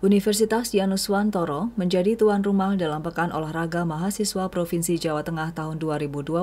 Universitas Yanuswantoro menjadi tuan rumah dalam Pekan Olahraga Mahasiswa Provinsi Jawa Tengah tahun 2022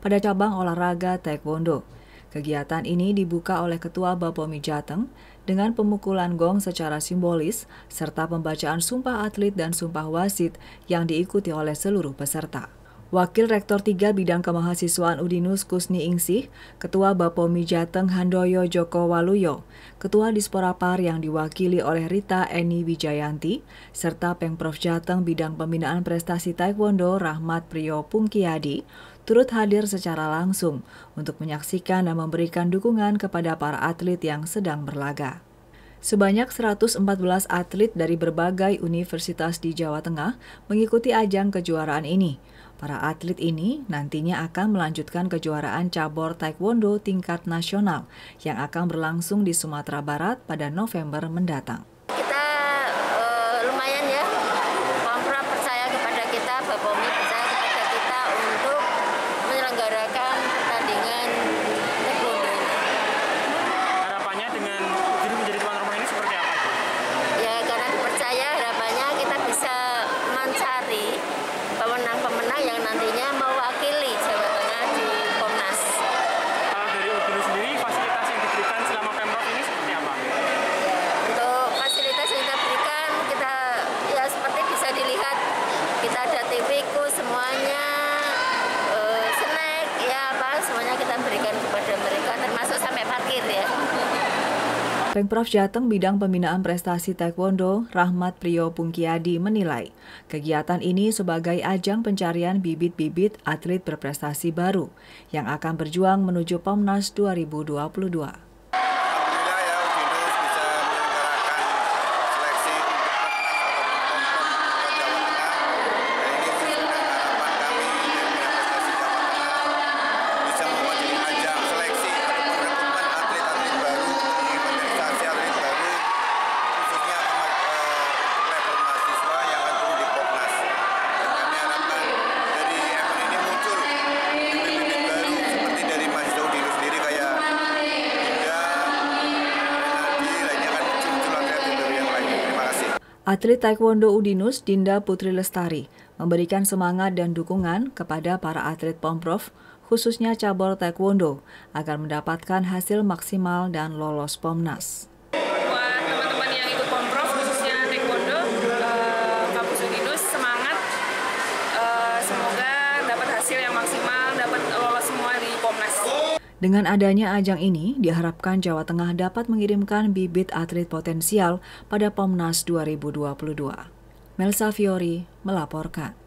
pada cabang olahraga taekwondo. Kegiatan ini dibuka oleh Ketua Bapomi Jateng dengan pemukulan gong secara simbolis serta pembacaan sumpah atlet dan sumpah wasit yang diikuti oleh seluruh peserta. Wakil Rektor 3 Bidang Kemahasiswaan Udinus Kusni Ingsih, Ketua Bapomi Jateng Handoyo Joko Waluyo, Ketua Disporapar yang diwakili oleh Rita Eni Wijayanti, serta Pengprov Jateng Bidang Pembinaan Prestasi Taekwondo Rahmat Priyo Pungkiadi, turut hadir secara langsung untuk menyaksikan dan memberikan dukungan kepada para atlet yang sedang berlaga. Sebanyak 114 atlet dari berbagai universitas di Jawa Tengah mengikuti ajang kejuaraan ini. Para atlet ini nantinya akan melanjutkan kejuaraan cabur taekwondo tingkat nasional yang akan berlangsung di Sumatera Barat pada November mendatang. pemenang yang nantinya mewakili Jawa Pemprov Jateng Bidang Pembinaan Prestasi Taekwondo, Rahmat Priyo Pungkiadi menilai, kegiatan ini sebagai ajang pencarian bibit-bibit atlet berprestasi baru yang akan berjuang menuju POMNAS 2022. Atlet Taekwondo Udinus Dinda Putri Lestari memberikan semangat dan dukungan kepada para atlet Pomprov, khususnya cabur Taekwondo, agar mendapatkan hasil maksimal dan lolos Pomnas. Dengan adanya ajang ini, diharapkan Jawa Tengah dapat mengirimkan bibit atlet potensial pada POMNAS 2022. Melsa Fiori melaporkan.